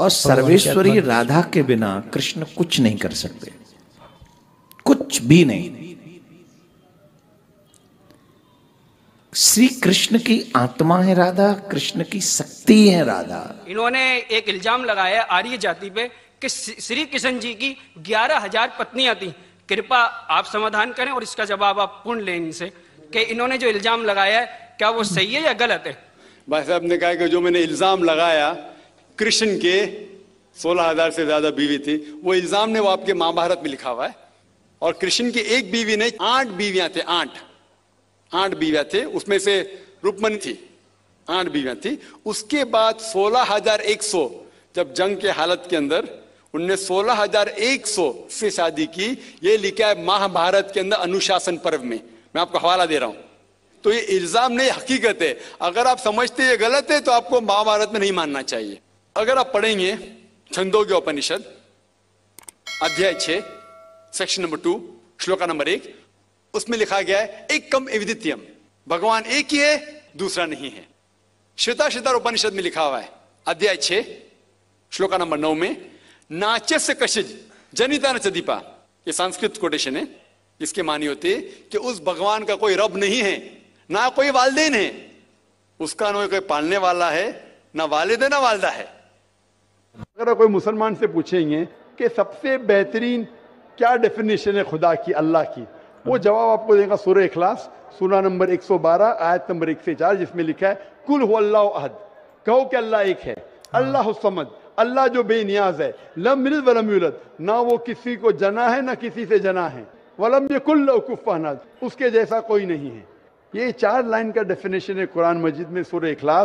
और सर्वेश्वरी राधा के बिना कृष्ण कुछ नहीं कर सकते कुछ भी नहीं श्री कृष्ण की आत्मा है राधा कृष्ण की शक्ति है राधा इन्होंने एक इल्जाम लगाया आर्य जाति पे कि श्री कृष्ण जी की ग्यारह हजार पत्नियां थी कृपा आप समाधान करें और इसका जवाब आप पूर्ण लें इनसे कि इन्होंने जो इल्जाम लगाया है क्या वो सही है या गलत है भाई साहब ने कहा कि जो मैंने इल्जाम लगाया कृष्ण के सोलह हजार से ज्यादा बीवी थी वो इल्जाम ने वो आपके महाभारत में लिखा हुआ है और कृष्ण की एक बीवी ने आठ बीवियां थे आठ आठ बीवियां थे उसमें से रुक्मणी थी आठ बीवियां थी उसके बाद सोलह हजार एक सौ जब जंग के हालत के अंदर उनने सोलह हजार एक सौ से शादी की ये लिखा है महाभारत के अंदर अनुशासन पर्व में मैं आपको हवाला दे रहा हूं तो ये इल्जाम नहीं हकीकत है अगर आप समझते ये गलत है तो आपको महाभारत में नहीं मानना चाहिए अगर आप पढ़ेंगे छंदोग्य उपनिषद अध्याय छे सेक्शन नंबर टू श्लोका नंबर एक उसमें लिखा गया है एक कम एवदितियम भगवान एक ही है दूसरा नहीं है श्वेता श्वेता उपनिषद में लिखा हुआ है अध्याय छे श्लोका नंबर नौ में नाचस कशिज जनिता न चीपा ये संस्कृत कोटेशन है इसके मानी होते कि उस भगवान का कोई रब नहीं है ना कोई वालदेन है उसका ना कोई पालने वाला है ना वालिद है ना वालदा है अगर कोई मुसलमान से पूछेंगे कि सबसे बेहतरीन क्या डेफिनेशन है खुदा की अल्लाह की वो जवाब आपको देगा सुर अखलास सुना नंबर 112 आयत नंबर एक से चार जिसमें लिखा है कुल हो अल्लाह अहद कहो कि अल्लाह एक है अल्लाह समद अल्लाह जो बेनियाज है लम मिलद वलम ना वो किसी को जना है ना किसी से जना है वलम ये कुल पहना उसके जैसा कोई नहीं है ये चार लाइन का डेफिनेशन है कुरान मजिद में सुर अखलास